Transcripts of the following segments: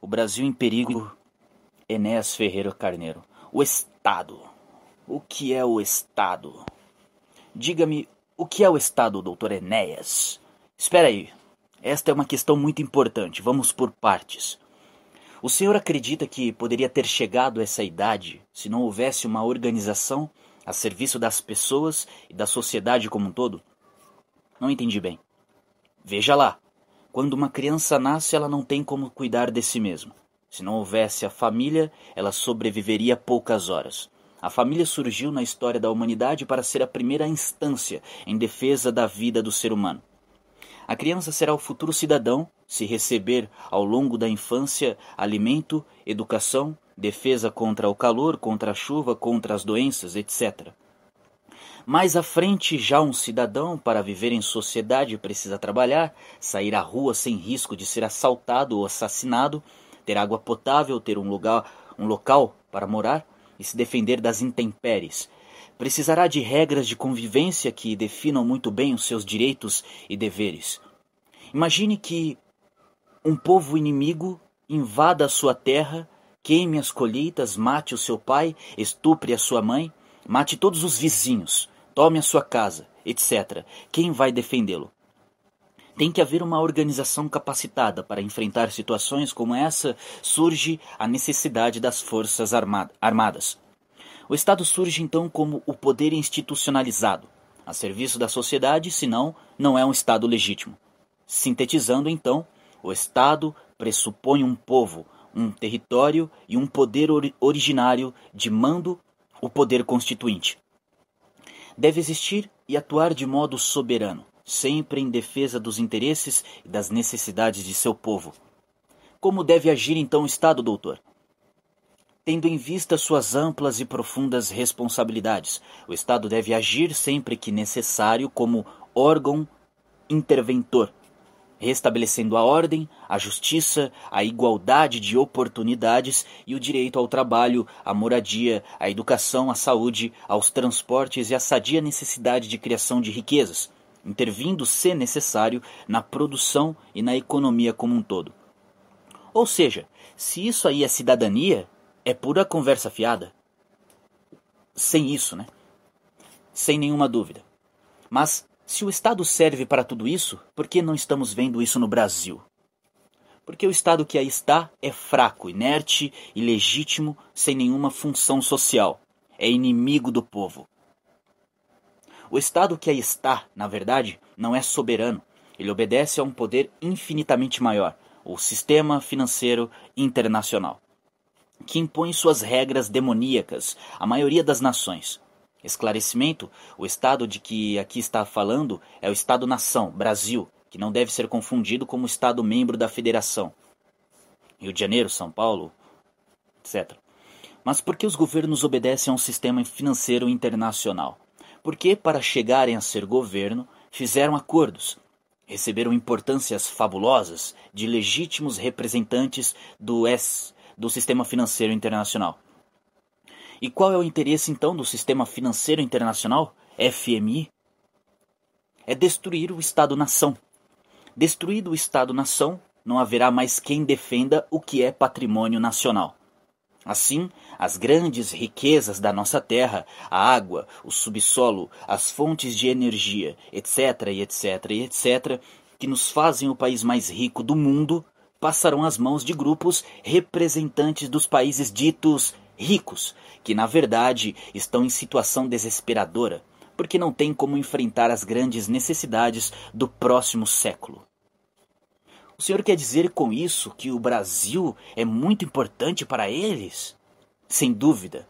O Brasil em perigo. Enéas Ferreira Carneiro. O Estado. O que é o Estado? Diga-me, o que é o Estado, doutor Enéas? Espera aí. Esta é uma questão muito importante. Vamos por partes. O senhor acredita que poderia ter chegado a essa idade se não houvesse uma organização a serviço das pessoas e da sociedade como um todo? Não entendi bem. Veja lá, quando uma criança nasce, ela não tem como cuidar de si mesma. Se não houvesse a família, ela sobreviveria poucas horas. A família surgiu na história da humanidade para ser a primeira instância em defesa da vida do ser humano. A criança será o futuro cidadão se receber, ao longo da infância, alimento, educação, defesa contra o calor, contra a chuva, contra as doenças, etc. Mais à frente, já um cidadão, para viver em sociedade, precisa trabalhar, sair à rua sem risco de ser assaltado ou assassinado, ter água potável, ter um lugar, um local para morar e se defender das intempéries. Precisará de regras de convivência que definam muito bem os seus direitos e deveres. Imagine que um povo inimigo invada a sua terra, queime as colheitas, mate o seu pai, estupre a sua mãe, mate todos os vizinhos tome a sua casa, etc. Quem vai defendê-lo? Tem que haver uma organização capacitada para enfrentar situações como essa, surge a necessidade das forças armadas. O Estado surge então como o poder institucionalizado, a serviço da sociedade, senão não é um Estado legítimo. Sintetizando então, o Estado pressupõe um povo, um território e um poder originário de mando, o poder constituinte deve existir e atuar de modo soberano, sempre em defesa dos interesses e das necessidades de seu povo. Como deve agir então o Estado, doutor? Tendo em vista suas amplas e profundas responsabilidades, o Estado deve agir sempre que necessário como órgão interventor restabelecendo a ordem, a justiça, a igualdade de oportunidades e o direito ao trabalho, à moradia, à educação, à saúde, aos transportes e à sadia necessidade de criação de riquezas, intervindo, se necessário, na produção e na economia como um todo. Ou seja, se isso aí é cidadania, é pura conversa fiada. Sem isso, né? Sem nenhuma dúvida. Mas se o Estado serve para tudo isso, por que não estamos vendo isso no Brasil? Porque o Estado que aí está é fraco, inerte, ilegítimo, sem nenhuma função social. É inimigo do povo. O Estado que aí está, na verdade, não é soberano. Ele obedece a um poder infinitamente maior, o sistema financeiro internacional, que impõe suas regras demoníacas à maioria das nações, Esclarecimento: o Estado de que aqui está falando é o Estado-nação, Brasil, que não deve ser confundido como Estado-membro da Federação. Rio de Janeiro, São Paulo, etc. Mas por que os governos obedecem a um sistema financeiro internacional? Porque, para chegarem a ser governo, fizeram acordos, receberam importâncias fabulosas de legítimos representantes do, S, do sistema financeiro internacional. E qual é o interesse então do sistema financeiro internacional, FMI? É destruir o Estado-nação. Destruído o Estado-nação, não haverá mais quem defenda o que é patrimônio nacional. Assim, as grandes riquezas da nossa terra, a água, o subsolo, as fontes de energia, etc, etc, etc, que nos fazem o país mais rico do mundo, passarão às mãos de grupos representantes dos países ditos ricos, que na verdade estão em situação desesperadora, porque não têm como enfrentar as grandes necessidades do próximo século. O senhor quer dizer com isso que o Brasil é muito importante para eles? Sem dúvida.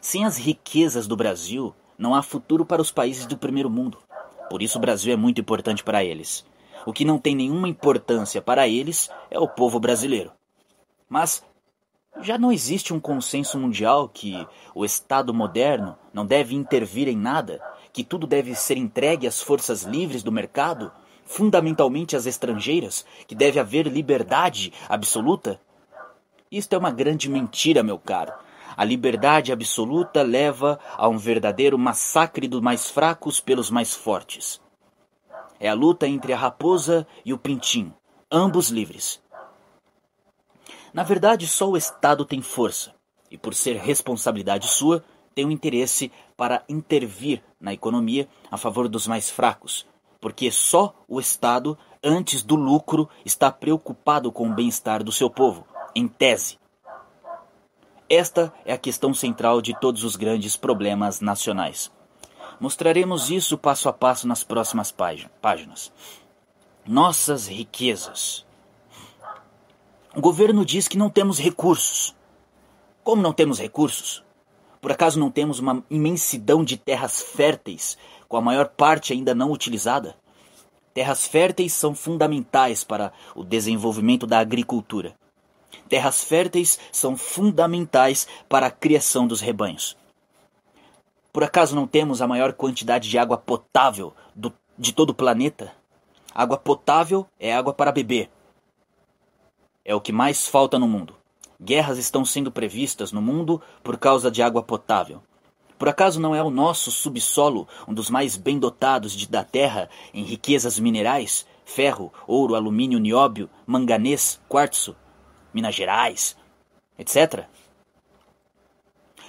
Sem as riquezas do Brasil, não há futuro para os países do primeiro mundo. Por isso o Brasil é muito importante para eles. O que não tem nenhuma importância para eles é o povo brasileiro. Mas já não existe um consenso mundial que o Estado moderno não deve intervir em nada, que tudo deve ser entregue às forças livres do mercado, fundamentalmente às estrangeiras, que deve haver liberdade absoluta? Isto é uma grande mentira, meu caro. A liberdade absoluta leva a um verdadeiro massacre dos mais fracos pelos mais fortes. É a luta entre a raposa e o pintim, ambos livres. Na verdade, só o Estado tem força, e por ser responsabilidade sua, tem o um interesse para intervir na economia a favor dos mais fracos, porque só o Estado, antes do lucro, está preocupado com o bem-estar do seu povo, em tese. Esta é a questão central de todos os grandes problemas nacionais. Mostraremos isso passo a passo nas próximas páginas. Nossas riquezas. O governo diz que não temos recursos. Como não temos recursos? Por acaso não temos uma imensidão de terras férteis, com a maior parte ainda não utilizada? Terras férteis são fundamentais para o desenvolvimento da agricultura. Terras férteis são fundamentais para a criação dos rebanhos. Por acaso não temos a maior quantidade de água potável do, de todo o planeta? Água potável é água para beber é o que mais falta no mundo. Guerras estão sendo previstas no mundo por causa de água potável. Por acaso não é o nosso subsolo um dos mais bem dotados de, da Terra em riquezas minerais? Ferro, ouro, alumínio, nióbio, manganês, quartzo, Minas Gerais, etc.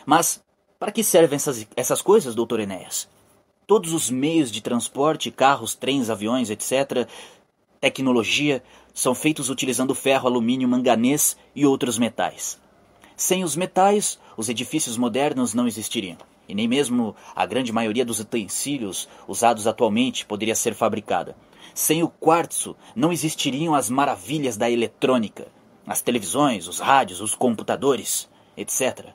Mas para que servem essas, essas coisas, doutor Enéas? Todos os meios de transporte, carros, trens, aviões, etc., tecnologia, são feitos utilizando ferro, alumínio, manganês e outros metais. Sem os metais, os edifícios modernos não existiriam, e nem mesmo a grande maioria dos utensílios usados atualmente poderia ser fabricada. Sem o quartzo, não existiriam as maravilhas da eletrônica, as televisões, os rádios, os computadores, etc.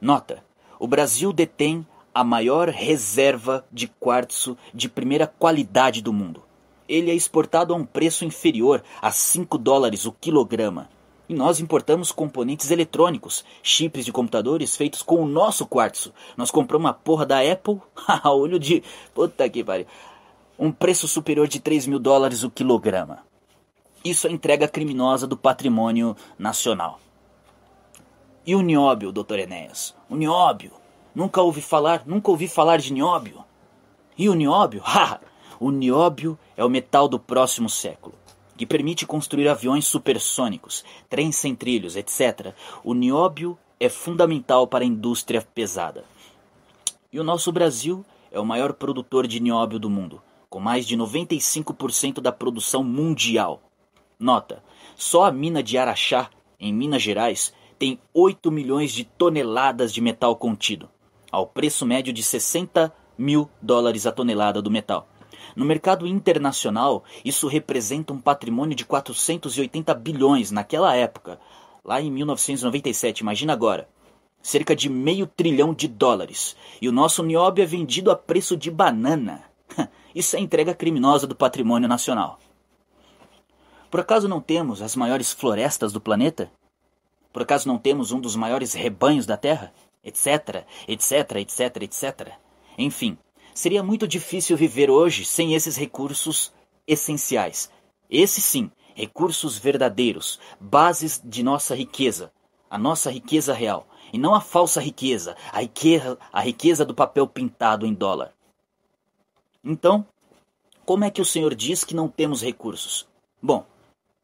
Nota: o Brasil detém a maior reserva de quartzo de primeira qualidade do mundo ele é exportado a um preço inferior a 5 dólares o quilograma. E nós importamos componentes eletrônicos, chips de computadores feitos com o nosso quartzo. Nós compramos uma porra da Apple a olho de. Puta que pariu. Um preço superior de 3 mil dólares o quilograma. Isso é entrega criminosa do patrimônio nacional. E o nióbio, doutor Enéas? O nióbio. Nunca ouvi falar, nunca ouvi falar de nióbio. E o nióbio? Ha! O nióbio é o metal do próximo século, que permite construir aviões supersônicos, trens sem trilhos, etc. O nióbio é fundamental para a indústria pesada. E o nosso Brasil é o maior produtor de nióbio do mundo, com mais de 95% da produção mundial. Nota: só a mina de Araxá, em Minas Gerais, tem 8 milhões de toneladas de metal contido, ao preço médio de 60 mil dólares a tonelada do metal. No mercado internacional, isso representa um patrimônio de 480 bilhões naquela época, lá em 1997, imagina agora. Cerca de meio trilhão de dólares. E o nosso nióbio é vendido a preço de banana. Isso é entrega criminosa do patrimônio nacional. Por acaso não temos as maiores florestas do planeta? Por acaso não temos um dos maiores rebanhos da Terra? Etc, etc, etc, etc. Enfim, Seria muito difícil viver hoje sem esses recursos essenciais. Esses sim, recursos verdadeiros, bases de nossa riqueza, a nossa riqueza real, e não a falsa riqueza, a riqueza, a riqueza do papel pintado em dólar. Então, como é que o Senhor diz que não temos recursos? Bom,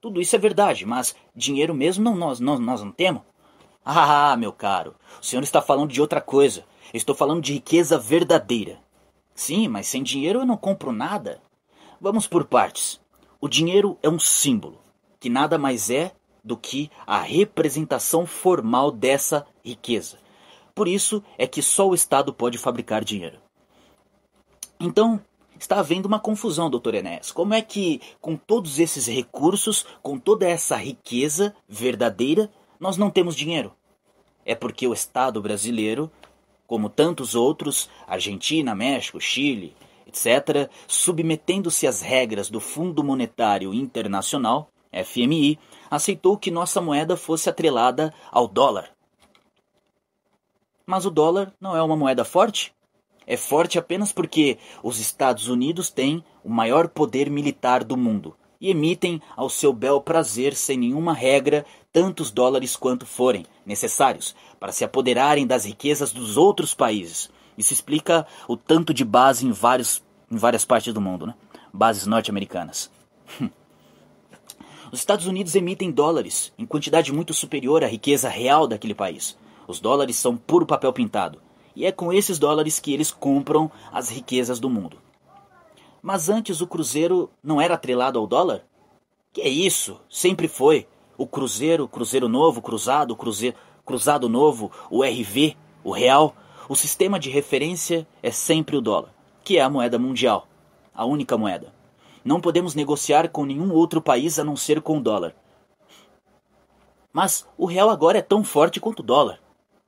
tudo isso é verdade, mas dinheiro mesmo não, nós, nós, nós não temos? Ah, meu caro, o Senhor está falando de outra coisa. Eu estou falando de riqueza verdadeira. Sim, mas sem dinheiro eu não compro nada. Vamos por partes. O dinheiro é um símbolo, que nada mais é do que a representação formal dessa riqueza. Por isso é que só o Estado pode fabricar dinheiro. Então, está havendo uma confusão, doutor Enéas. Como é que, com todos esses recursos, com toda essa riqueza verdadeira, nós não temos dinheiro? É porque o Estado brasileiro como tantos outros, Argentina, México, Chile, etc., submetendo-se às regras do Fundo Monetário Internacional, FMI, aceitou que nossa moeda fosse atrelada ao dólar. Mas o dólar não é uma moeda forte? É forte apenas porque os Estados Unidos têm o maior poder militar do mundo, e emitem ao seu bel prazer, sem nenhuma regra, tantos dólares quanto forem necessários para se apoderarem das riquezas dos outros países. Isso explica o tanto de base em, vários, em várias partes do mundo, né? bases norte-americanas. Hum. Os Estados Unidos emitem dólares em quantidade muito superior à riqueza real daquele país. Os dólares são puro papel pintado. E é com esses dólares que eles compram as riquezas do mundo. Mas antes o cruzeiro não era atrelado ao dólar? Que é isso? Sempre foi. O cruzeiro, cruzeiro novo, cruzado, cruzeiro, cruzado novo, o RV, o real. O sistema de referência é sempre o dólar, que é a moeda mundial, a única moeda. Não podemos negociar com nenhum outro país a não ser com o dólar. Mas o real agora é tão forte quanto o dólar.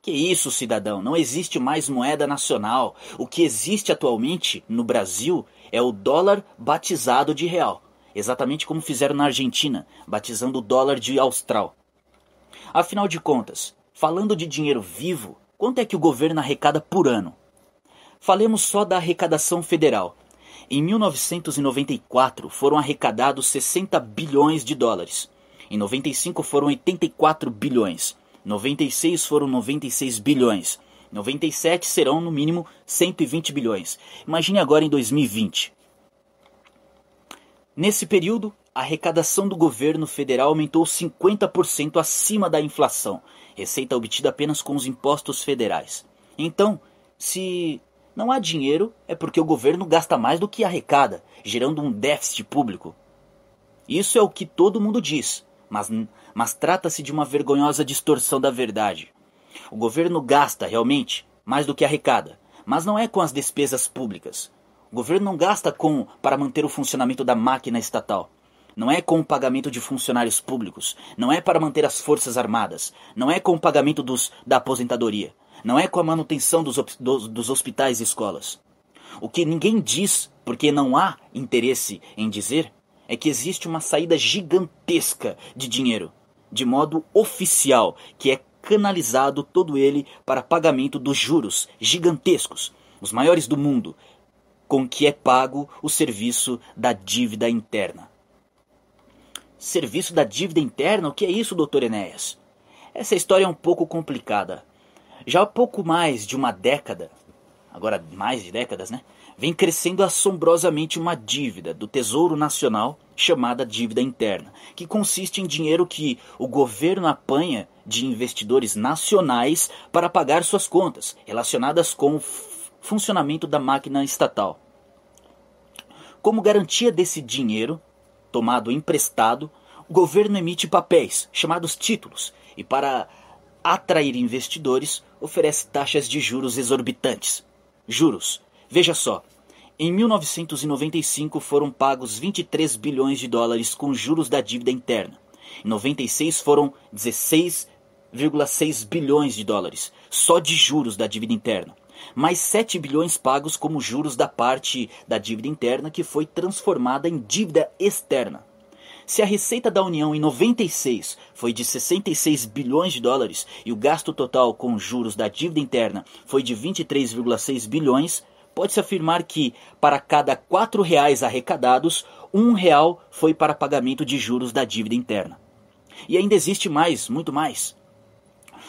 Que isso, cidadão? Não existe mais moeda nacional. O que existe atualmente no Brasil é o dólar batizado de real. Exatamente como fizeram na Argentina, batizando o dólar de austral. Afinal de contas, falando de dinheiro vivo, quanto é que o governo arrecada por ano? Falemos só da arrecadação federal. Em 1994 foram arrecadados 60 bilhões de dólares. Em 95 foram 84 bilhões. 96 foram 96 bilhões. 97 serão no mínimo 120 bilhões. Imagine agora em 2020. Nesse período, a arrecadação do governo federal aumentou 50% acima da inflação, receita obtida apenas com os impostos federais. Então, se não há dinheiro, é porque o governo gasta mais do que arrecada, gerando um déficit público. Isso é o que todo mundo diz mas, mas trata-se de uma vergonhosa distorção da verdade. O governo gasta, realmente, mais do que arrecada, mas não é com as despesas públicas. O governo não gasta com para manter o funcionamento da máquina estatal. Não é com o pagamento de funcionários públicos, não é para manter as forças armadas, não é com o pagamento dos, da aposentadoria, não é com a manutenção dos, dos, dos hospitais e escolas. O que ninguém diz, porque não há interesse em dizer, é que existe uma saída gigantesca de dinheiro, de modo oficial, que é canalizado todo ele para pagamento dos juros gigantescos, os maiores do mundo, com que é pago o serviço da dívida interna. Serviço da dívida interna? O que é isso, doutor Enéas? Essa história é um pouco complicada. Já há pouco mais de uma década, agora mais de décadas, né? vem crescendo assombrosamente uma dívida do Tesouro Nacional chamada dívida interna, que consiste em dinheiro que o governo apanha de investidores nacionais para pagar suas contas relacionadas com o funcionamento da máquina estatal. Como garantia desse dinheiro tomado emprestado, o governo emite papéis chamados títulos e para atrair investidores oferece taxas de juros exorbitantes. Juros Veja só, em 1995 foram pagos 23 bilhões de dólares com juros da dívida interna. Em 96 foram 16,6 bilhões de dólares só de juros da dívida interna. Mais 7 bilhões pagos como juros da parte da dívida interna que foi transformada em dívida externa. Se a receita da União em 96 foi de 66 bilhões de dólares e o gasto total com juros da dívida interna foi de 23,6 bilhões, pode-se afirmar que, para cada R$ 4,00 arrecadados, um real foi para pagamento de juros da dívida interna. E ainda existe mais, muito mais.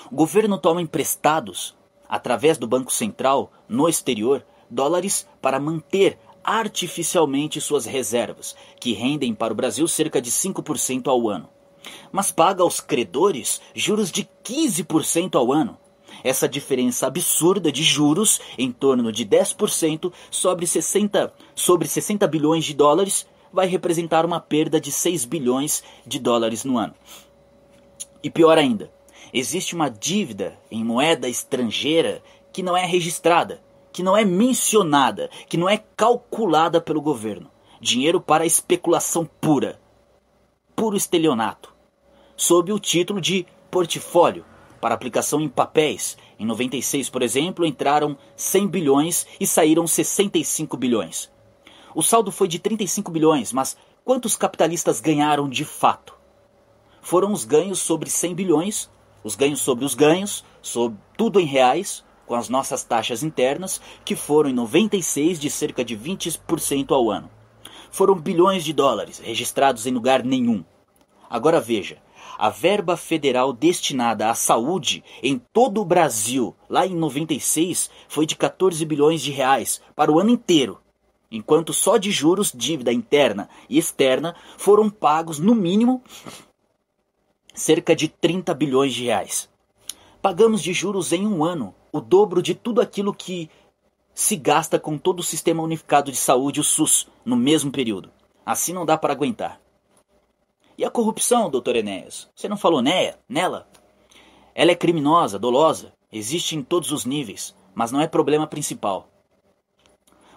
O governo toma emprestados, através do Banco Central, no exterior, dólares para manter artificialmente suas reservas, que rendem para o Brasil cerca de 5% ao ano. Mas paga aos credores juros de 15% ao ano, essa diferença absurda de juros, em torno de 10%, sobre 60, sobre 60 bilhões de dólares, vai representar uma perda de 6 bilhões de dólares no ano. E pior ainda, existe uma dívida em moeda estrangeira que não é registrada, que não é mencionada, que não é calculada pelo governo. Dinheiro para especulação pura, puro estelionato, sob o título de portfólio para aplicação em papéis. Em 96, por exemplo, entraram 100 bilhões e saíram 65 bilhões. O saldo foi de 35 bilhões, mas quantos capitalistas ganharam de fato? Foram os ganhos sobre 100 bilhões, os ganhos sobre os ganhos, sobre tudo em reais, com as nossas taxas internas, que foram em 96 de cerca de 20% ao ano. Foram bilhões de dólares registrados em lugar nenhum. Agora veja, a verba federal destinada à saúde em todo o Brasil, lá em 96, foi de 14 bilhões de reais para o ano inteiro, enquanto só de juros, dívida interna e externa foram pagos no mínimo cerca de 30 bilhões de reais. Pagamos de juros em um ano o dobro de tudo aquilo que se gasta com todo o Sistema Unificado de Saúde, o SUS, no mesmo período. Assim não dá para aguentar. E a corrupção, doutor Enéas? Você não falou né, nela? Ela é criminosa, dolosa, existe em todos os níveis, mas não é problema principal.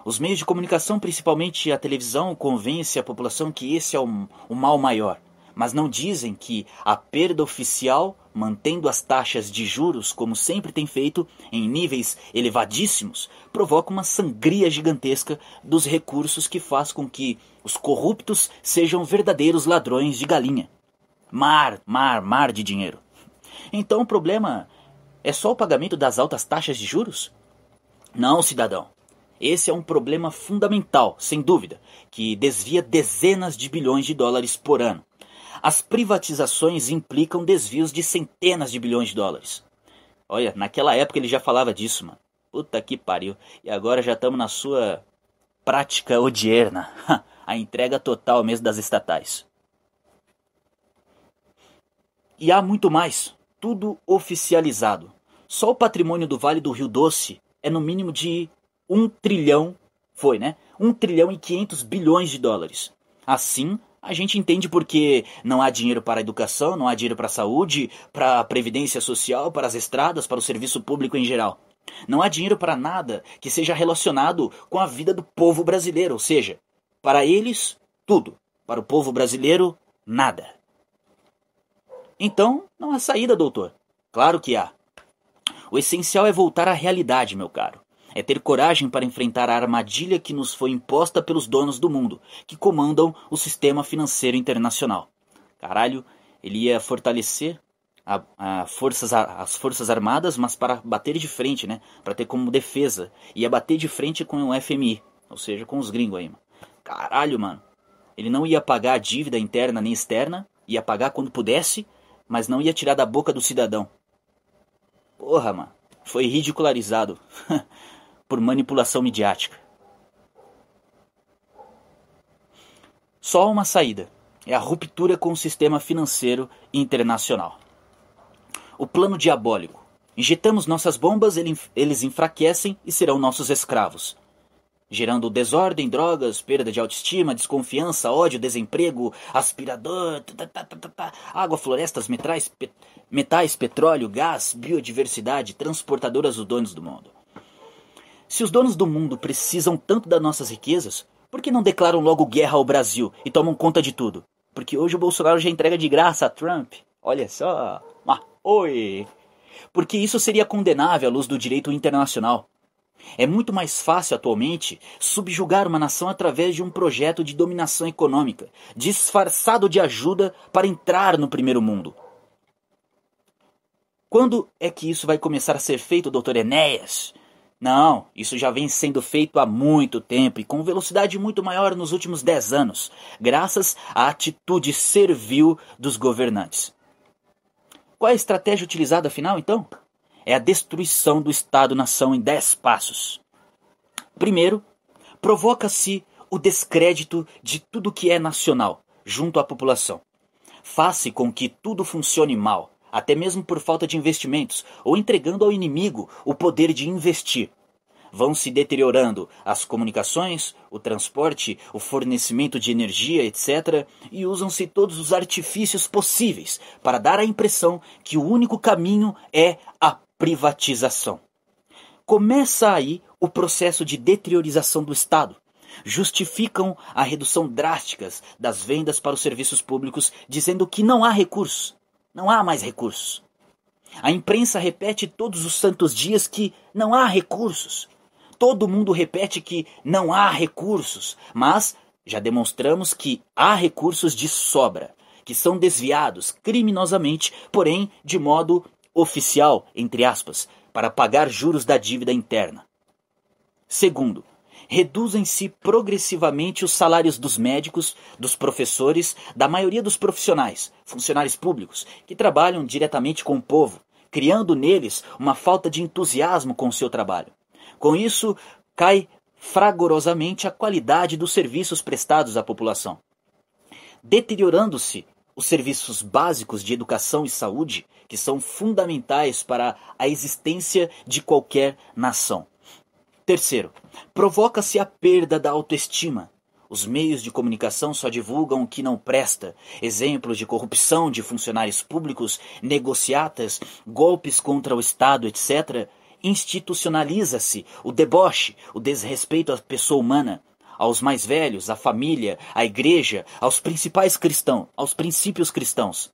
Os meios de comunicação, principalmente a televisão, convencem a população que esse é o, o mal maior, mas não dizem que a perda oficial mantendo as taxas de juros, como sempre tem feito, em níveis elevadíssimos, provoca uma sangria gigantesca dos recursos que faz com que os corruptos sejam verdadeiros ladrões de galinha. Mar, mar, mar de dinheiro. Então o problema é só o pagamento das altas taxas de juros? Não, cidadão. Esse é um problema fundamental, sem dúvida, que desvia dezenas de bilhões de dólares por ano. As privatizações implicam desvios de centenas de bilhões de dólares. Olha, naquela época ele já falava disso, mano. Puta que pariu. E agora já estamos na sua prática odierna a entrega total mesmo das estatais. E há muito mais. Tudo oficializado. Só o patrimônio do Vale do Rio Doce é no mínimo de 1 trilhão, foi, né? 1 trilhão e 500 bilhões de dólares. Assim, a gente entende porque não há dinheiro para a educação, não há dinheiro para a saúde, para a previdência social, para as estradas, para o serviço público em geral. Não há dinheiro para nada que seja relacionado com a vida do povo brasileiro, ou seja, para eles, tudo. Para o povo brasileiro, nada. Então, não há saída, doutor. Claro que há. O essencial é voltar à realidade, meu caro é ter coragem para enfrentar a armadilha que nos foi imposta pelos donos do mundo, que comandam o sistema financeiro internacional. Caralho, ele ia fortalecer a, a forças, a, as forças armadas, mas para bater de frente, né? Para ter como defesa. Ia bater de frente com o FMI, ou seja, com os gringos aí, mano. Caralho, mano. Ele não ia pagar a dívida interna nem externa, ia pagar quando pudesse, mas não ia tirar da boca do cidadão. Porra, mano. Foi ridicularizado. por manipulação midiática. Só há uma saída: é a ruptura com o sistema financeiro internacional. O plano diabólico. Injetamos nossas bombas, eles enfraquecem e serão nossos escravos. Gerando desordem, drogas, perda de autoestima, desconfiança, ódio, desemprego, aspirador, tá, tá, tá, água, florestas, metais, pet, metais, petróleo, gás, biodiversidade, transportadoras dos donos do mundo. Se os donos do mundo precisam tanto das nossas riquezas, por que não declaram logo guerra ao Brasil e tomam conta de tudo? Porque hoje o Bolsonaro já entrega de graça a Trump. Olha só. Ah, oi! Porque isso seria condenável à luz do direito internacional. É muito mais fácil atualmente subjugar uma nação através de um projeto de dominação econômica, disfarçado de ajuda para entrar no primeiro mundo. Quando é que isso vai começar a ser feito, doutor Enéas? Não, isso já vem sendo feito há muito tempo e com velocidade muito maior nos últimos 10 anos, graças à atitude servil dos governantes. Qual é a estratégia utilizada afinal, então? É a destruição do Estado-nação em 10 passos. Primeiro, provoca-se o descrédito de tudo que é nacional junto à população. Faça com que tudo funcione mal, até mesmo por falta de investimentos, ou entregando ao inimigo o poder de investir. Vão se deteriorando as comunicações, o transporte, o fornecimento de energia, etc., e usam-se todos os artifícios possíveis para dar a impressão que o único caminho é a privatização. Começa aí o processo de deteriorização do Estado justificam a redução drástica das vendas para os serviços públicos, dizendo que não há recursos, não há mais recursos. A imprensa repete todos os santos dias que não há recursos. Todo mundo repete que não há recursos, mas já demonstramos que há recursos de sobra, que são desviados criminosamente, porém de modo oficial, entre aspas, para pagar juros da dívida interna. Segundo, reduzem-se progressivamente os salários dos médicos, dos professores, da maioria dos profissionais, funcionários públicos, que trabalham diretamente com o povo, criando neles uma falta de entusiasmo com o seu trabalho. Com isso, cai fragorosamente a qualidade dos serviços prestados à população. Deteriorando-se os serviços básicos de educação e saúde, que são fundamentais para a existência de qualquer nação. Terceiro, provoca-se a perda da autoestima. Os meios de comunicação só divulgam o que não presta. Exemplos de corrupção de funcionários públicos, negociatas, golpes contra o Estado, etc. Institucionaliza-se o deboche, o desrespeito à pessoa humana, aos mais velhos, à família, à igreja, aos principais cristãos, aos princípios cristãos.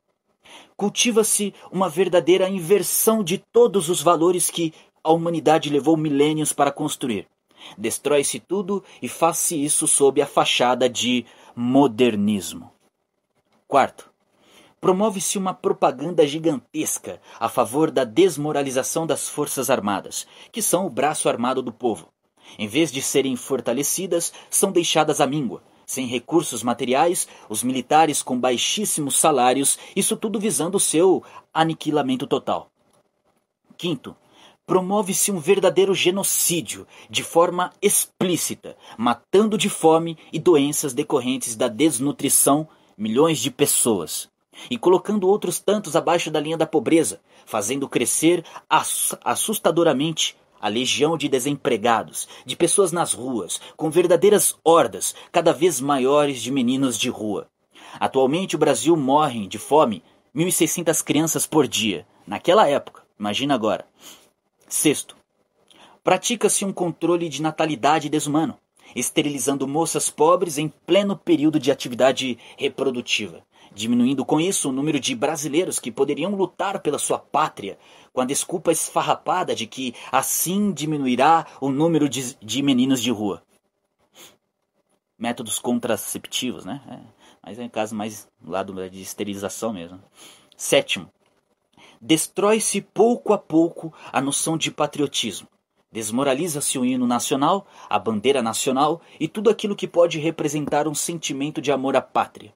Cultiva-se uma verdadeira inversão de todos os valores que a humanidade levou milênios para construir. Destrói-se tudo e faz-se isso sob a fachada de modernismo. Quarto, promove-se uma propaganda gigantesca a favor da desmoralização das forças armadas, que são o braço armado do povo. Em vez de serem fortalecidas, são deixadas à míngua. Sem recursos materiais, os militares com baixíssimos salários, isso tudo visando o seu aniquilamento total. Quinto, promove-se um verdadeiro genocídio de forma explícita, matando de fome e doenças decorrentes da desnutrição milhões de pessoas e colocando outros tantos abaixo da linha da pobreza, fazendo crescer assustadoramente a legião de desempregados, de pessoas nas ruas, com verdadeiras hordas cada vez maiores de meninos de rua. Atualmente o Brasil morrem de fome 1.600 crianças por dia. Naquela época, imagina agora. Sexto, pratica-se um controle de natalidade desumano, esterilizando moças pobres em pleno período de atividade reprodutiva, diminuindo com isso o número de brasileiros que poderiam lutar pela sua pátria, com a desculpa esfarrapada de que assim diminuirá o número de, de meninos de rua. Métodos contraceptivos, né? É, mas é um caso mais lado de esterilização mesmo. Sétimo, destrói-se pouco a pouco a noção de patriotismo. Desmoraliza-se o hino nacional, a bandeira nacional e tudo aquilo que pode representar um sentimento de amor à pátria.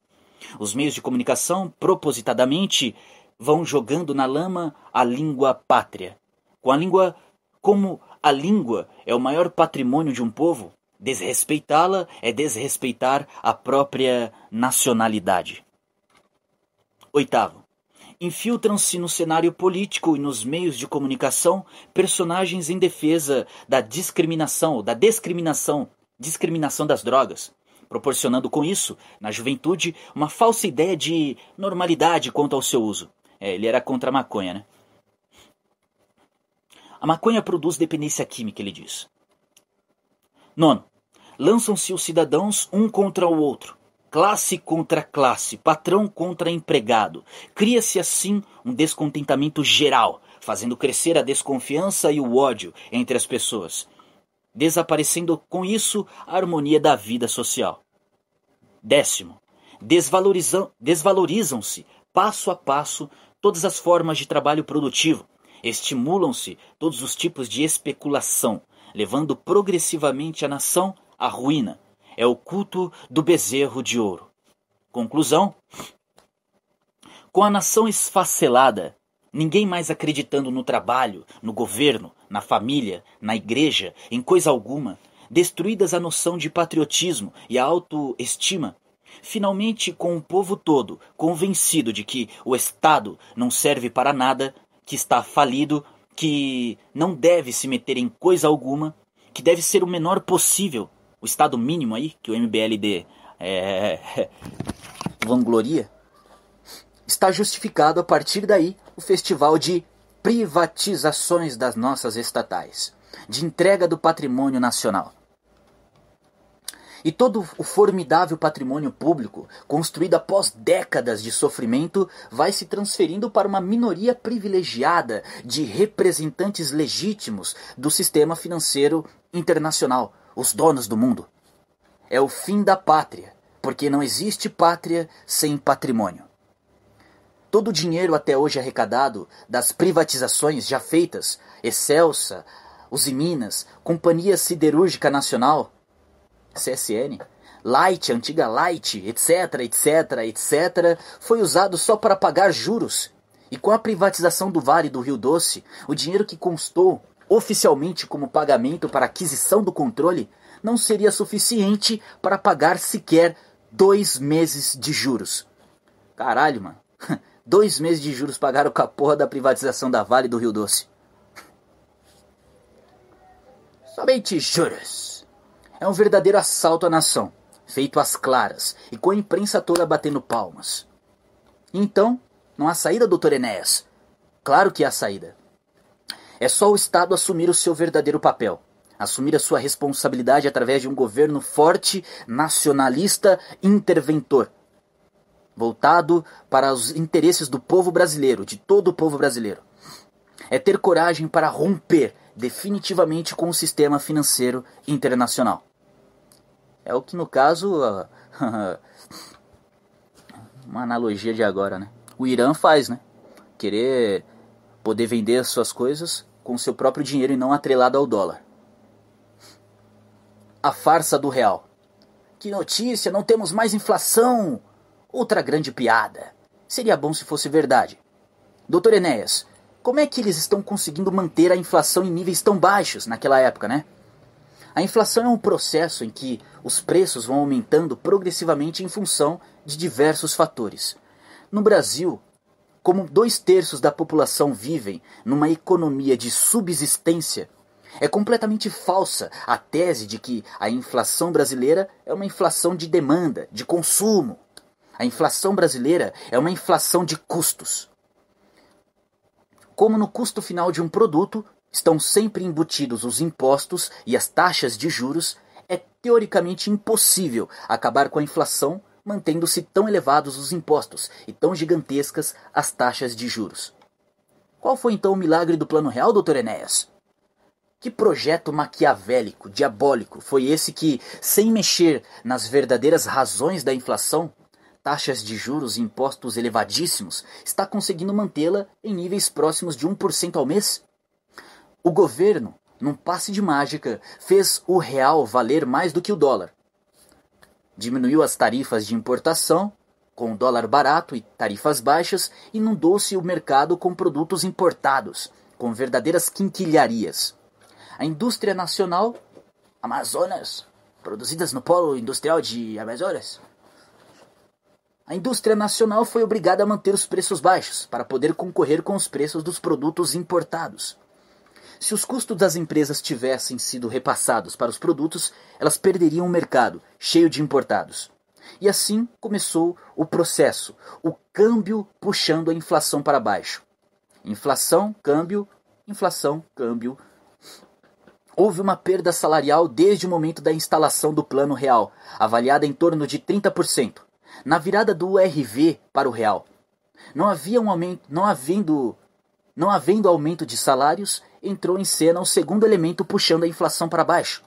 Os meios de comunicação, propositadamente, vão jogando na lama a língua pátria. Com a língua como a língua é o maior patrimônio de um povo, desrespeitá-la é desrespeitar a própria nacionalidade. Oitavo, infiltram-se no cenário político e nos meios de comunicação personagens em defesa da discriminação, da discriminação, discriminação das drogas, proporcionando com isso, na juventude, uma falsa ideia de normalidade quanto ao seu uso. É, ele era contra a maconha, né? A maconha produz dependência química, ele diz. Nono, lançam-se os cidadãos um contra o outro, classe contra classe, patrão contra empregado. Cria-se assim um descontentamento geral, fazendo crescer a desconfiança e o ódio entre as pessoas, desaparecendo com isso a harmonia da vida social. Décimo, desvalorizam-se passo a passo todas as formas de trabalho produtivo, estimulam-se todos os tipos de especulação, levando progressivamente a nação à ruína é o culto do bezerro de ouro. Conclusão: com a nação esfacelada, ninguém mais acreditando no trabalho, no governo, na família, na igreja, em coisa alguma, destruídas a noção de patriotismo e a autoestima, finalmente com o povo todo convencido de que o Estado não serve para nada, que está falido, que não deve se meter em coisa alguma, que deve ser o menor possível, o estado mínimo aí que o MBLD é, vangloria, está justificado a partir daí o festival de privatizações das nossas estatais, de entrega do patrimônio nacional. E todo o formidável patrimônio público, construído após décadas de sofrimento, vai se transferindo para uma minoria privilegiada de representantes legítimos do sistema financeiro internacional, os donos do mundo. É o fim da pátria, porque não existe pátria sem patrimônio. Todo o dinheiro até hoje arrecadado das privatizações já feitas, Excelsa, Usiminas, Companhia Siderúrgica Nacional, CSN, Light, antiga Light, etc, etc, etc, foi usado só para pagar juros. E com a privatização do Vale do Rio Doce, o dinheiro que constou oficialmente como pagamento para aquisição do controle, não seria suficiente para pagar sequer dois meses de juros. Caralho, mano. Dois meses de juros pagaram com a porra da privatização da Vale do Rio Doce. Somente juros. É um verdadeiro assalto à nação, feito às claras e com a imprensa toda batendo palmas. Então, não há saída, doutor Enéas? Claro que há saída. É só o Estado assumir o seu verdadeiro papel, assumir a sua responsabilidade através de um governo forte, nacionalista, interventor, voltado para os interesses do povo brasileiro, de todo o povo brasileiro. É ter coragem para romper definitivamente com o sistema financeiro internacional. É o que, no caso, uma analogia de agora, né? O Irã faz, né? Querer poder vender as suas coisas com seu próprio dinheiro e não atrelado ao dólar. A farsa do real. Que notícia, não temos mais inflação! Outra grande piada. Seria bom se fosse verdade. Doutor Enéas, como é que eles estão conseguindo manter a inflação em níveis tão baixos naquela época, né? A inflação é um processo em que os preços vão aumentando progressivamente em função de diversos fatores. No Brasil, como dois terços da população vivem numa economia de subsistência, é completamente falsa a tese de que a inflação brasileira é uma inflação de demanda, de consumo. A inflação brasileira é uma inflação de custos. Como no custo final de um produto estão sempre embutidos os impostos e as taxas de juros, é teoricamente impossível acabar com a inflação mantendo-se tão elevados os impostos e tão gigantescas as taxas de juros. Qual foi então o milagre do Plano Real, doutor Enéas? Que projeto maquiavélico, diabólico foi esse que, sem mexer nas verdadeiras razões da inflação, taxas de juros e impostos elevadíssimos, está conseguindo mantê-la em níveis próximos de 1% ao mês? O governo, num passe de mágica, fez o real valer mais do que o dólar, Diminuiu as tarifas de importação, com dólar barato e tarifas baixas, inundou-se o mercado com produtos importados, com verdadeiras quinquilharias. A indústria nacional, Amazonas, produzidas no polo industrial de Amazonas, a indústria nacional foi obrigada a manter os preços baixos para poder concorrer com os preços dos produtos importados. Se os custos das empresas tivessem sido repassados para os produtos, elas perderiam o mercado, cheio de importados. E assim começou o processo, o câmbio puxando a inflação para baixo. Inflação, câmbio, inflação, câmbio. Houve uma perda salarial desde o momento da instalação do Plano Real, avaliada em torno de 30%, na virada do RV para o real. Não havia um aumento, não havendo, não havendo aumento de salários, entrou em cena o segundo elemento puxando a inflação para baixo.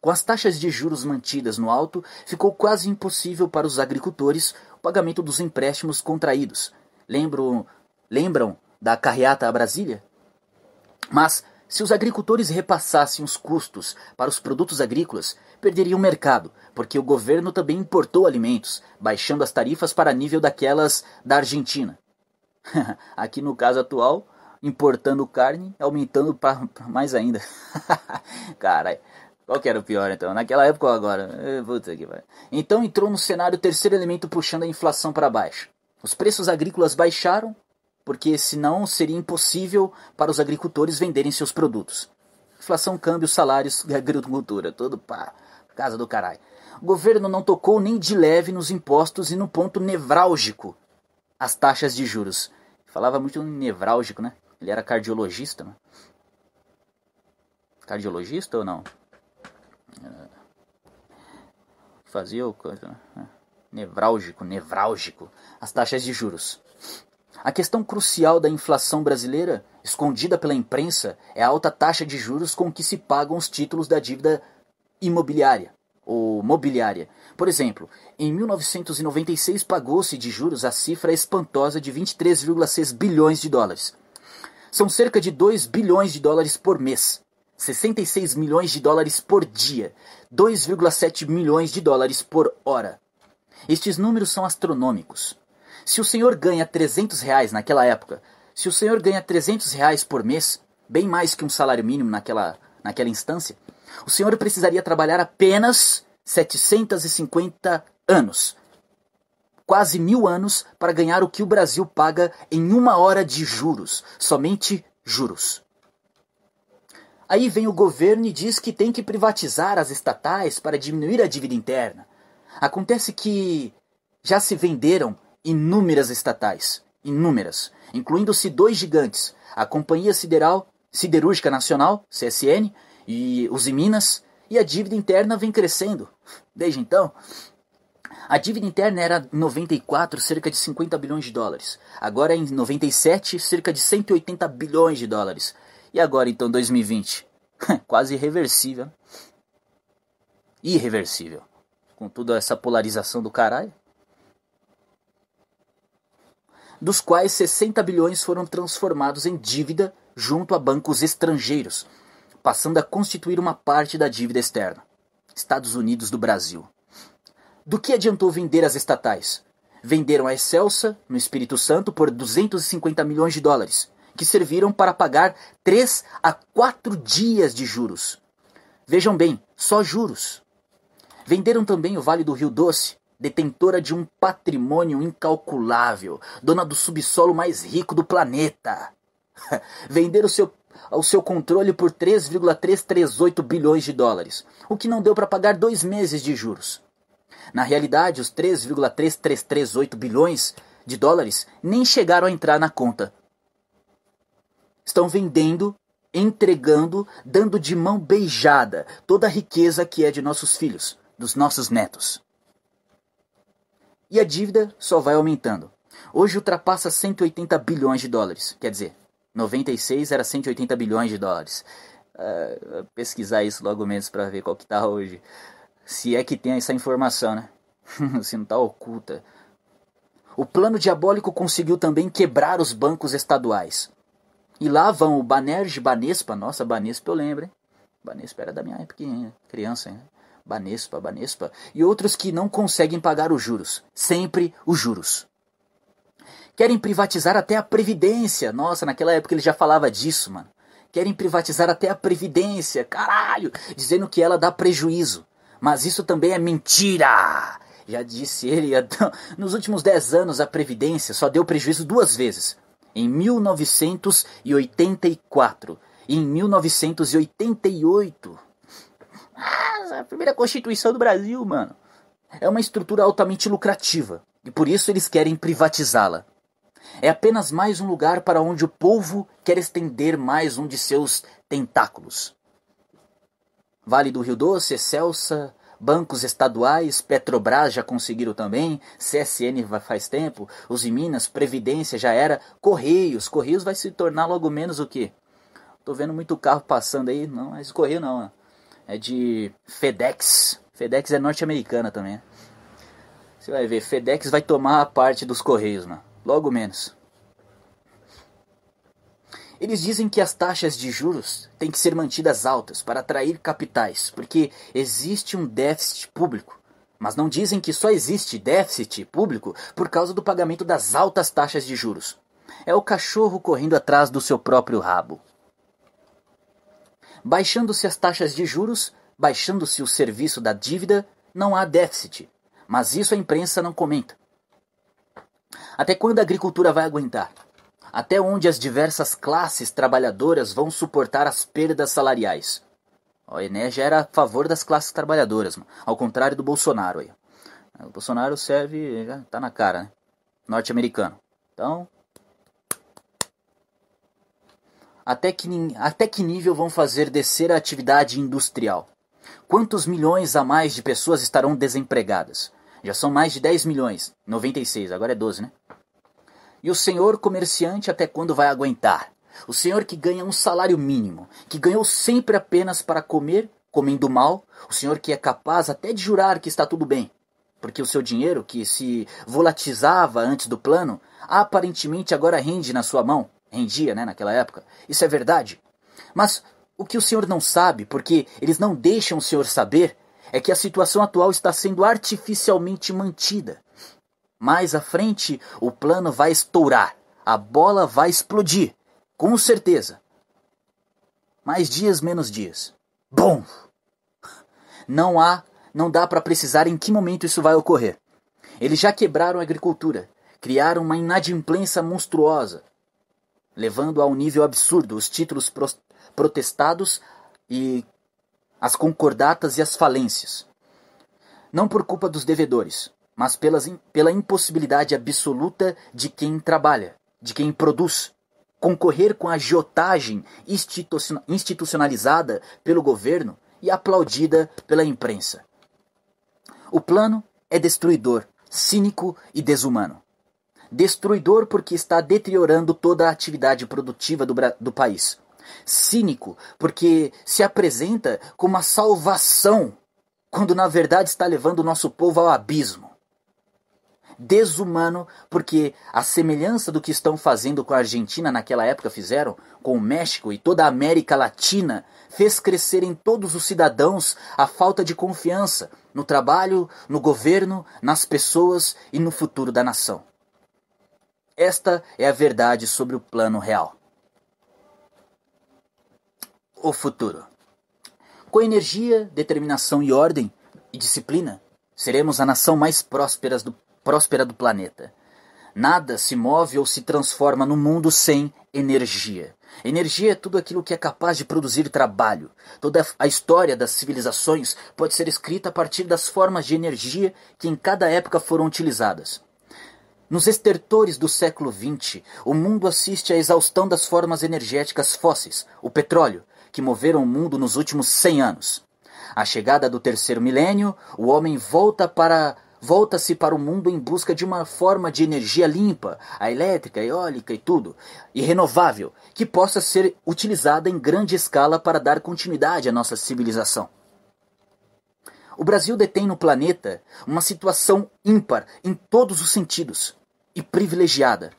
Com as taxas de juros mantidas no alto, ficou quase impossível para os agricultores o pagamento dos empréstimos contraídos. Lembro, lembram da carreata à Brasília? Mas se os agricultores repassassem os custos para os produtos agrícolas, perderiam o mercado, porque o governo também importou alimentos, baixando as tarifas para nível daquelas da Argentina. Aqui no caso atual, importando carne, aumentando para mais ainda. Caralho. Qual que era o pior então? Naquela época ou agora? Eh, puta que vai. Então entrou no cenário o terceiro elemento puxando a inflação para baixo. Os preços agrícolas baixaram, porque senão seria impossível para os agricultores venderem seus produtos. Inflação, câmbio, salários, agricultura, tudo pá, casa do caralho. O governo não tocou nem de leve nos impostos e no ponto nevrálgico, as taxas de juros. Falava muito nevrálgico, né? Ele era cardiologista, né? Cardiologista ou não? É. Fazia o coisa. Né? Nevrálgico, nevrálgico. As taxas de juros. A questão crucial da inflação brasileira, escondida pela imprensa, é a alta taxa de juros com que se pagam os títulos da dívida imobiliária ou mobiliária. Por exemplo, em 1996 pagou-se de juros a cifra espantosa de 23,6 bilhões de dólares são cerca de 2 bilhões de dólares por mês, 66 milhões de dólares por dia, 2,7 milhões de dólares por hora. Estes números são astronômicos. Se o senhor ganha 300 reais naquela época, se o senhor ganha 300 reais por mês, bem mais que um salário mínimo naquela, naquela instância, o senhor precisaria trabalhar apenas 750 anos quase mil anos para ganhar o que o Brasil paga em uma hora de juros, somente juros. Aí vem o governo e diz que tem que privatizar as estatais para diminuir a dívida interna. Acontece que já se venderam inúmeras estatais, inúmeras, incluindo-se dois gigantes, a Companhia Sideral Siderúrgica Nacional, CSN, e os Minas, e a dívida interna vem crescendo. Desde então, a dívida interna era em 94 cerca de 50 bilhões de dólares. Agora em 97 cerca de 180 bilhões de dólares. E agora então 2020? Quase irreversível. Irreversível. Com toda essa polarização do caralho. Dos quais 60 bilhões foram transformados em dívida junto a bancos estrangeiros, passando a constituir uma parte da dívida externa. Estados Unidos do Brasil. Do que adiantou vender as estatais? Venderam a Excelsa, no Espírito Santo, por 250 milhões de dólares, que serviram para pagar 3 a 4 dias de juros. Vejam bem, só juros. Venderam também o Vale do Rio Doce, detentora de um patrimônio incalculável, dona do subsolo mais rico do planeta. Venderam seu, o seu controle por 3,338 bilhões de dólares, o que não deu para pagar dois meses de juros. Na realidade, os 3,3338 bilhões de dólares nem chegaram a entrar na conta. Estão vendendo, entregando, dando de mão beijada toda a riqueza que é de nossos filhos, dos nossos netos. E a dívida só vai aumentando. Hoje ultrapassa 180 bilhões de dólares, quer dizer, 96 era 180 bilhões de dólares. Uh, pesquisar isso logo menos para ver qual que tá hoje. Se é que tem essa informação, né? Se não tá oculta. O plano diabólico conseguiu também quebrar os bancos estaduais. E lá vão o Banerj Banespa, nossa, Banespa eu lembro, hein? Banespa era da minha época, hein? criança, hein? Banespa, Banespa, e outros que não conseguem pagar os juros, sempre os juros. Querem privatizar até a Previdência. Nossa, naquela época ele já falava disso, mano. Querem privatizar até a Previdência, caralho! Dizendo que ela dá prejuízo. Mas isso também é mentira! Já disse ele, nos últimos 10 anos a Previdência só deu prejuízo duas vezes: em 1984 e em 1988. Ah, é a primeira Constituição do Brasil, mano. É uma estrutura altamente lucrativa e por isso eles querem privatizá-la. É apenas mais um lugar para onde o povo quer estender mais um de seus tentáculos. Vale do Rio Doce, Celsa, bancos estaduais, Petrobras já conseguiram também, CSN faz tempo, os em Minas, Previdência já era, Correios, Correios vai se tornar logo menos o que? Tô vendo muito carro passando aí, não é de Correio não, né? é de FedEx, FedEx é norte-americana também, Você vai ver, FedEx vai tomar a parte dos Correios, mano, logo menos. Eles dizem que as taxas de juros têm que ser mantidas altas para atrair capitais, porque existe um déficit público. Mas não dizem que só existe déficit público por causa do pagamento das altas taxas de juros. É o cachorro correndo atrás do seu próprio rabo. Baixando-se as taxas de juros, baixando-se o serviço da dívida, não há déficit. Mas isso a imprensa não comenta. Até quando a agricultura vai aguentar? até onde as diversas classes trabalhadoras vão suportar as perdas salariais. O Ené já era a favor das classes trabalhadoras, ao contrário do Bolsonaro. Aí. O Bolsonaro serve, tá na cara, né? Norte-americano. Então, até que, até que nível vão fazer descer a atividade industrial? Quantos milhões a mais de pessoas estarão desempregadas? Já são mais de 10 milhões, 96, agora é 12, né? E o senhor comerciante até quando vai aguentar? O senhor que ganha um salário mínimo, que ganhou sempre apenas para comer, comendo mal, o senhor que é capaz até de jurar que está tudo bem, porque o seu dinheiro, que se volatizava antes do plano, aparentemente agora rende na sua mão. Rendia, né, naquela época. Isso é verdade. Mas o que o senhor não sabe, porque eles não deixam o senhor saber, é que a situação atual está sendo artificialmente mantida. Mais à frente, o plano vai estourar, a bola vai explodir, com certeza. Mais dias, menos dias. Bom! Não há, não dá para precisar em que momento isso vai ocorrer. Eles já quebraram a agricultura, criaram uma inadimplência monstruosa, levando ao nível absurdo os títulos pro protestados e as concordatas e as falências. Não por culpa dos devedores, mas pelas, pela impossibilidade absoluta de quem trabalha, de quem produz, concorrer com a agiotagem institucionalizada pelo governo e aplaudida pela imprensa. O plano é destruidor, cínico e desumano. Destruidor porque está deteriorando toda a atividade produtiva do, do país. Cínico porque se apresenta como a salvação, quando na verdade está levando o nosso povo ao abismo desumano, porque a semelhança do que estão fazendo com a Argentina naquela época fizeram, com o México e toda a América Latina, fez crescer em todos os cidadãos a falta de confiança no trabalho, no governo, nas pessoas e no futuro da nação. Esta é a verdade sobre o plano real. O futuro. Com energia, determinação e ordem, e disciplina, seremos a nação mais próspera do, próspera do planeta. Nada se move ou se transforma no mundo sem energia. Energia é tudo aquilo que é capaz de produzir trabalho. Toda a história das civilizações pode ser escrita a partir das formas de energia que em cada época foram utilizadas. Nos estertores do século XX, o mundo assiste à exaustão das formas energéticas fósseis, o petróleo, que moveram o mundo nos últimos 100 anos. A chegada do terceiro milênio, o homem volta para volta-se para o mundo em busca de uma forma de energia limpa, a elétrica, a eólica e tudo, e renovável, que possa ser utilizada em grande escala para dar continuidade à nossa civilização. O Brasil detém no planeta uma situação ímpar em todos os sentidos e privilegiada.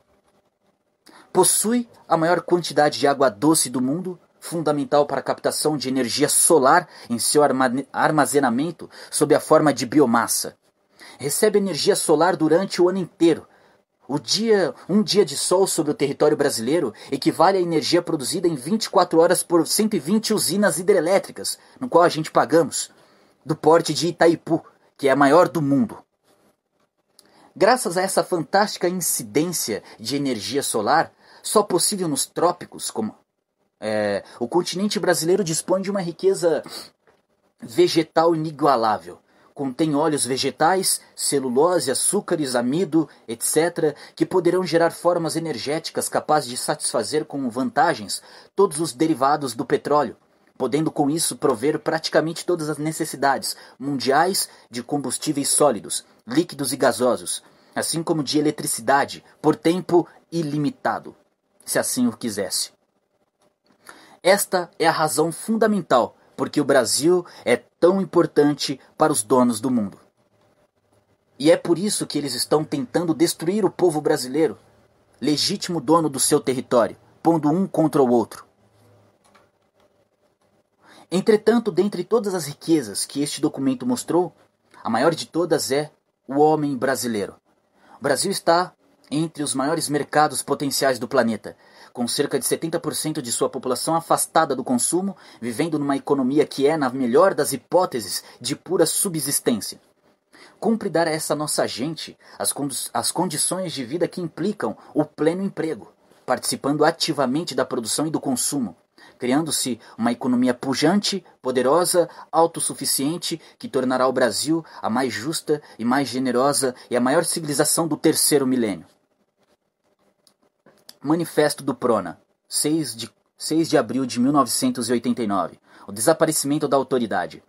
Possui a maior quantidade de água doce do mundo, fundamental para a captação de energia solar em seu armazenamento sob a forma de biomassa recebe energia solar durante o ano inteiro. O dia, um dia de sol sobre o território brasileiro equivale à energia produzida em 24 horas por 120 usinas hidrelétricas, no qual a gente pagamos, do porte de Itaipu, que é a maior do mundo. Graças a essa fantástica incidência de energia solar, só possível nos trópicos, como é, o continente brasileiro dispõe de uma riqueza vegetal inigualável. Contém óleos vegetais, celulose, açúcares, amido, etc., que poderão gerar formas energéticas capazes de satisfazer com vantagens todos os derivados do petróleo, podendo com isso prover praticamente todas as necessidades mundiais de combustíveis sólidos, líquidos e gasosos, assim como de eletricidade, por tempo ilimitado, se assim o quisesse. Esta é a razão fundamental porque o Brasil é tão importante para os donos do mundo. E é por isso que eles estão tentando destruir o povo brasileiro, legítimo dono do seu território, pondo um contra o outro. Entretanto, dentre todas as riquezas que este documento mostrou, a maior de todas é o homem brasileiro. O Brasil está entre os maiores mercados potenciais do planeta, com cerca de 70% de sua população afastada do consumo, vivendo numa economia que é, na melhor das hipóteses, de pura subsistência. Cumpre dar a essa nossa gente as, as condições de vida que implicam o pleno emprego, participando ativamente da produção e do consumo, criando-se uma economia pujante, poderosa, autossuficiente, que tornará o Brasil a mais justa e mais generosa e a maior civilização do terceiro milênio. Manifesto do Prona, 6 de, 6 de abril de 1989. O desaparecimento da autoridade.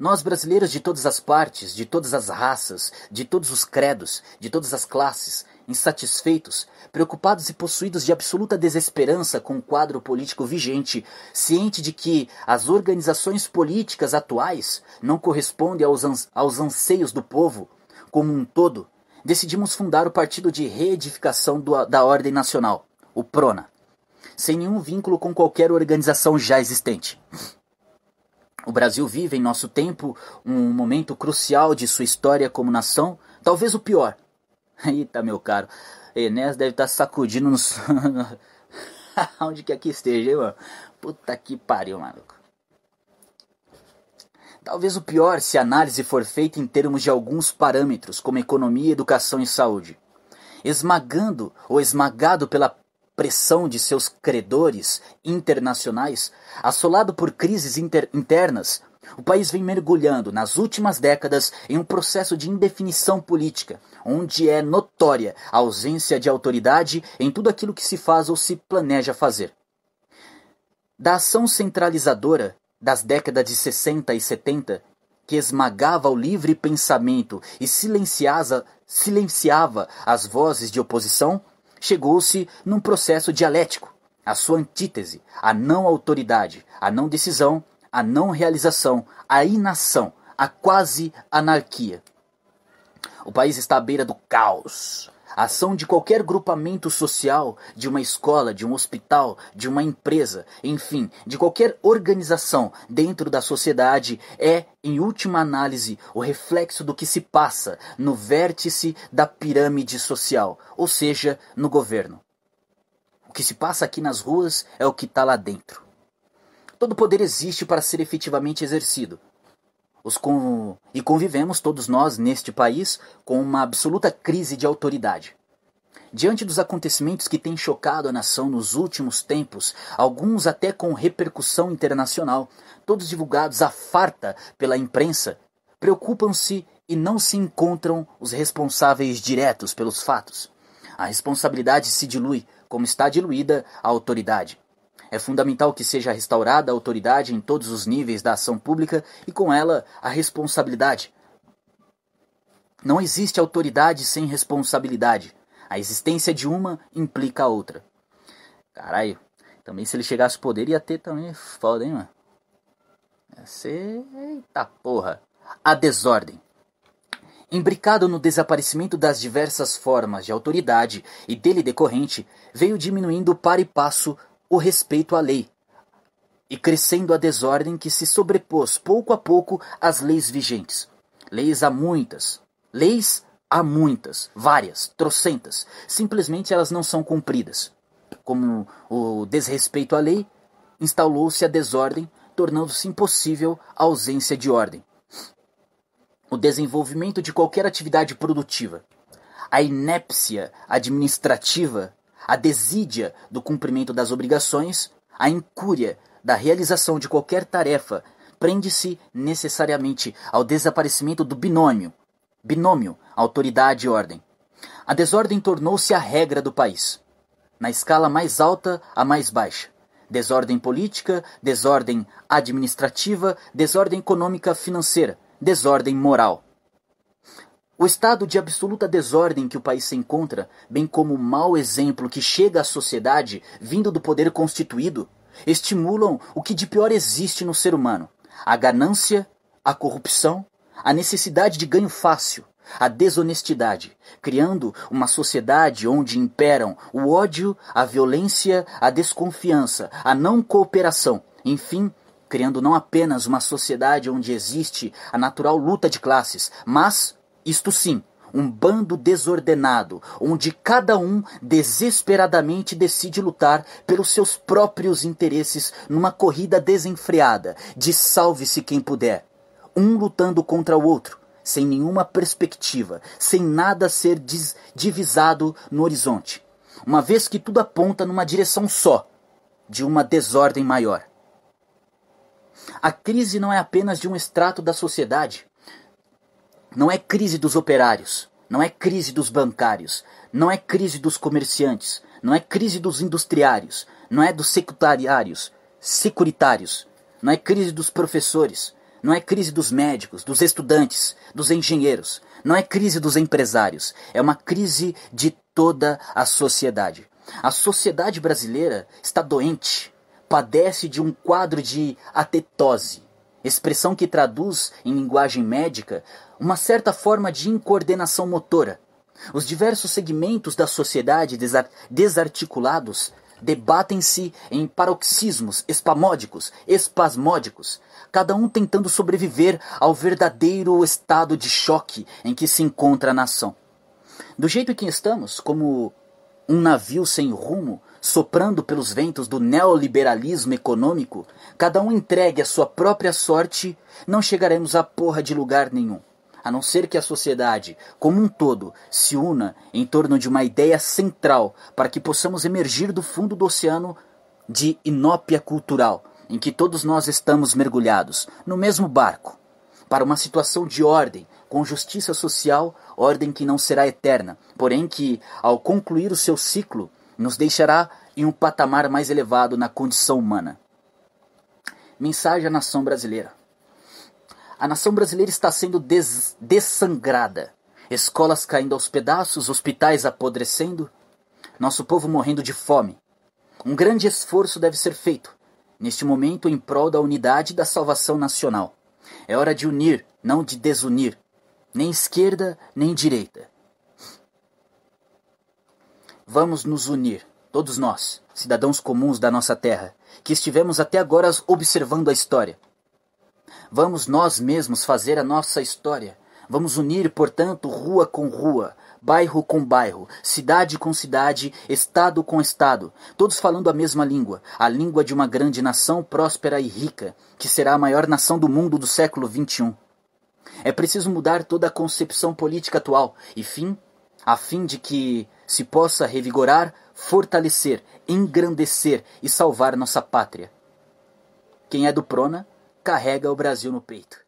Nós brasileiros de todas as partes, de todas as raças, de todos os credos, de todas as classes, insatisfeitos, preocupados e possuídos de absoluta desesperança com o quadro político vigente, ciente de que as organizações políticas atuais não correspondem aos, aos anseios do povo como um todo, decidimos fundar o Partido de Reedificação do, da Ordem Nacional o PRONA, sem nenhum vínculo com qualquer organização já existente. O Brasil vive em nosso tempo um momento crucial de sua história como nação, talvez o pior. Eita, meu caro, Enes deve estar tá sacudindo nos. Onde que aqui esteja, hein, mano? Puta que pariu, maluco. Talvez o pior se a análise for feita em termos de alguns parâmetros, como economia, educação e saúde. Esmagando ou esmagado pela pressão de seus credores internacionais, assolado por crises inter internas, o país vem mergulhando nas últimas décadas em um processo de indefinição política, onde é notória a ausência de autoridade em tudo aquilo que se faz ou se planeja fazer. Da ação centralizadora das décadas de 60 e 70, que esmagava o livre pensamento e silenciava as vozes de oposição, chegou-se num processo dialético, a sua antítese, a não autoridade, a não decisão, a não realização, a inação, a quase anarquia. O país está à beira do caos. A ação de qualquer grupamento social, de uma escola, de um hospital, de uma empresa, enfim, de qualquer organização dentro da sociedade é, em última análise, o reflexo do que se passa no vértice da pirâmide social, ou seja, no governo. O que se passa aqui nas ruas é o que está lá dentro. Todo poder existe para ser efetivamente exercido, os com... E convivemos todos nós neste país com uma absoluta crise de autoridade. Diante dos acontecimentos que têm chocado a nação nos últimos tempos, alguns até com repercussão internacional, todos divulgados à farta pela imprensa, preocupam-se e não se encontram os responsáveis diretos pelos fatos. A responsabilidade se dilui, como está diluída a autoridade. É fundamental que seja restaurada a autoridade em todos os níveis da ação pública e com ela a responsabilidade. Não existe autoridade sem responsabilidade. A existência de uma implica a outra. Caralho, também se ele chegasse ao poder ia ter também foda, hein, mano? ser... Eita porra. A desordem. Imbricado no desaparecimento das diversas formas de autoridade e dele decorrente, veio diminuindo para e passo o respeito à lei, e crescendo a desordem que se sobrepôs pouco a pouco às leis vigentes. Leis há muitas, leis há muitas, várias, trocentas, simplesmente elas não são cumpridas. Como o desrespeito à lei, instalou-se a desordem, tornando-se impossível a ausência de ordem. O desenvolvimento de qualquer atividade produtiva, a inépcia administrativa a desídia do cumprimento das obrigações, a incúria da realização de qualquer tarefa prende-se necessariamente ao desaparecimento do binômio, binômio autoridade e ordem. A desordem tornou-se a regra do país, na escala mais alta à mais baixa. Desordem política, desordem administrativa, desordem econômica financeira, desordem moral. O estado de absoluta desordem que o país se encontra, bem como o mau exemplo que chega à sociedade vindo do poder constituído, estimulam o que de pior existe no ser humano: a ganância, a corrupção, a necessidade de ganho fácil, a desonestidade, criando uma sociedade onde imperam o ódio, a violência, a desconfiança, a não cooperação, enfim, criando não apenas uma sociedade onde existe a natural luta de classes, mas isto sim, um bando desordenado, onde cada um desesperadamente decide lutar pelos seus próprios interesses numa corrida desenfreada, de salve-se quem puder, um lutando contra o outro, sem nenhuma perspectiva, sem nada ser divisado no horizonte, uma vez que tudo aponta numa direção só, de uma desordem maior. A crise não é apenas de um extrato da sociedade, não é crise dos operários, não é crise dos bancários, não é crise dos comerciantes, não é crise dos industriários, não é dos secretariários, securitários, não é crise dos professores, não é crise dos médicos, dos estudantes, dos engenheiros, não é crise dos empresários, é uma crise de toda a sociedade. A sociedade brasileira está doente, padece de um quadro de atetose, expressão que traduz em linguagem médica uma certa forma de incoordenação motora. Os diversos segmentos da sociedade desarticulados debatem-se em paroxismos espamódicos, espasmódicos, cada um tentando sobreviver ao verdadeiro estado de choque em que se encontra a nação. Do jeito que estamos, como um navio sem rumo, soprando pelos ventos do neoliberalismo econômico, cada um entregue à sua própria sorte, não chegaremos a porra de lugar nenhum a não ser que a sociedade, como um todo, se una em torno de uma ideia central para que possamos emergir do fundo do oceano de inópia cultural, em que todos nós estamos mergulhados, no mesmo barco, para uma situação de ordem, com justiça social, ordem que não será eterna, porém que, ao concluir o seu ciclo, nos deixará em um patamar mais elevado na condição humana. Mensagem à nação brasileira. A nação brasileira está sendo des dessangrada. Escolas caindo aos pedaços, hospitais apodrecendo, nosso povo morrendo de fome. Um grande esforço deve ser feito, neste momento, em prol da unidade e da salvação nacional. É hora de unir, não de desunir. Nem esquerda, nem direita. Vamos nos unir, todos nós, cidadãos comuns da nossa terra, que estivemos até agora observando a história. Vamos nós mesmos fazer a nossa história. Vamos unir, portanto, rua com rua, bairro com bairro, cidade com cidade, estado com estado, todos falando a mesma língua, a língua de uma grande nação próspera e rica, que será a maior nação do mundo do século XXI. É preciso mudar toda a concepção política atual e fim, a fim de que se possa revigorar, fortalecer, engrandecer e salvar nossa pátria. Quem é do Prona carrega o Brasil no peito.